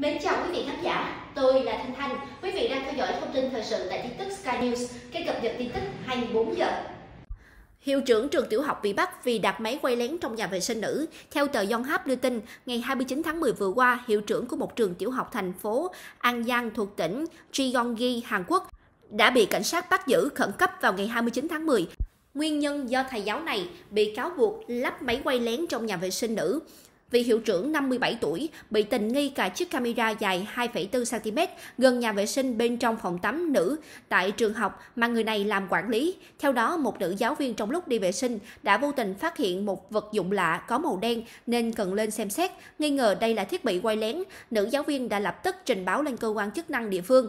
Mến chào quý vị khán giả, tôi là Thanh Thanh. Quý vị đang theo dõi thông tin thời sự tại tin tức Sky News, kênh cập nhật tin tức 24 giờ. Hiệu trưởng trường tiểu học bị bắt vì đặt máy quay lén trong nhà vệ sinh nữ. Theo tờ Yonhap đưa tin, ngày 29 tháng 10 vừa qua, hiệu trưởng của một trường tiểu học thành phố An Giang thuộc tỉnh Cheonggi, Hàn Quốc đã bị cảnh sát bắt giữ khẩn cấp vào ngày 29 tháng 10. Nguyên nhân do thầy giáo này bị cáo buộc lắp máy quay lén trong nhà vệ sinh nữ vị hiệu trưởng 57 tuổi bị tình nghi cài chiếc camera dài 2,4 cm gần nhà vệ sinh bên trong phòng tắm nữ tại trường học mà người này làm quản lý. Theo đó, một nữ giáo viên trong lúc đi vệ sinh đã vô tình phát hiện một vật dụng lạ có màu đen nên cần lên xem xét, nghi ngờ đây là thiết bị quay lén. Nữ giáo viên đã lập tức trình báo lên cơ quan chức năng địa phương.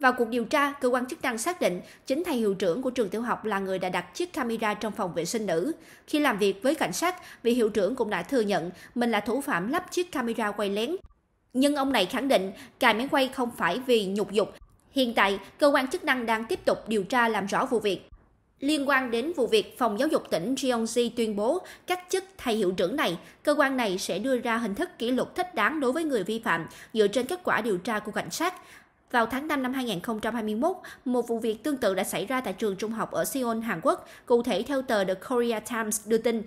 Vào cuộc điều tra, cơ quan chức năng xác định chính thầy hiệu trưởng của trường tiểu học là người đã đặt chiếc camera trong phòng vệ sinh nữ. Khi làm việc với cảnh sát, vị hiệu trưởng cũng đã thừa nhận mình là thủ phạm lắp chiếc camera quay lén. Nhưng ông này khẳng định cài máy quay không phải vì nhục dục. Hiện tại, cơ quan chức năng đang tiếp tục điều tra làm rõ vụ việc. Liên quan đến vụ việc, Phòng Giáo dục tỉnh Gyeonggi tuyên bố các chức thầy hiệu trưởng này, cơ quan này sẽ đưa ra hình thức kỷ luật thích đáng đối với người vi phạm dựa trên kết quả điều tra của cảnh sát. Vào tháng 5 năm 2021, một vụ việc tương tự đã xảy ra tại trường trung học ở Seoul, Hàn Quốc. Cụ thể, theo tờ The Korea Times đưa tin,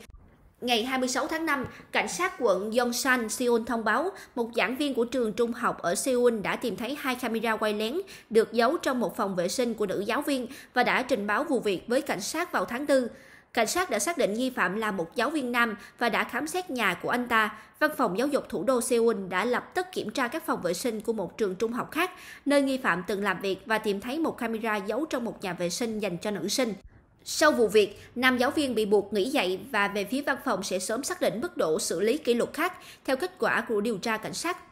Ngày 26 tháng 5, cảnh sát quận Yongsan, Seoul thông báo một giảng viên của trường trung học ở Seoul đã tìm thấy hai camera quay lén được giấu trong một phòng vệ sinh của nữ giáo viên và đã trình báo vụ việc với cảnh sát vào tháng 4. Cảnh sát đã xác định nghi phạm là một giáo viên nam và đã khám xét nhà của anh ta. Văn phòng giáo dục thủ đô Seoul đã lập tức kiểm tra các phòng vệ sinh của một trường trung học khác, nơi nghi phạm từng làm việc và tìm thấy một camera giấu trong một nhà vệ sinh dành cho nữ sinh. Sau vụ việc, nam giáo viên bị buộc nghỉ dạy và về phía văn phòng sẽ sớm xác định mức độ xử lý kỷ luật khác theo kết quả của điều tra cảnh sát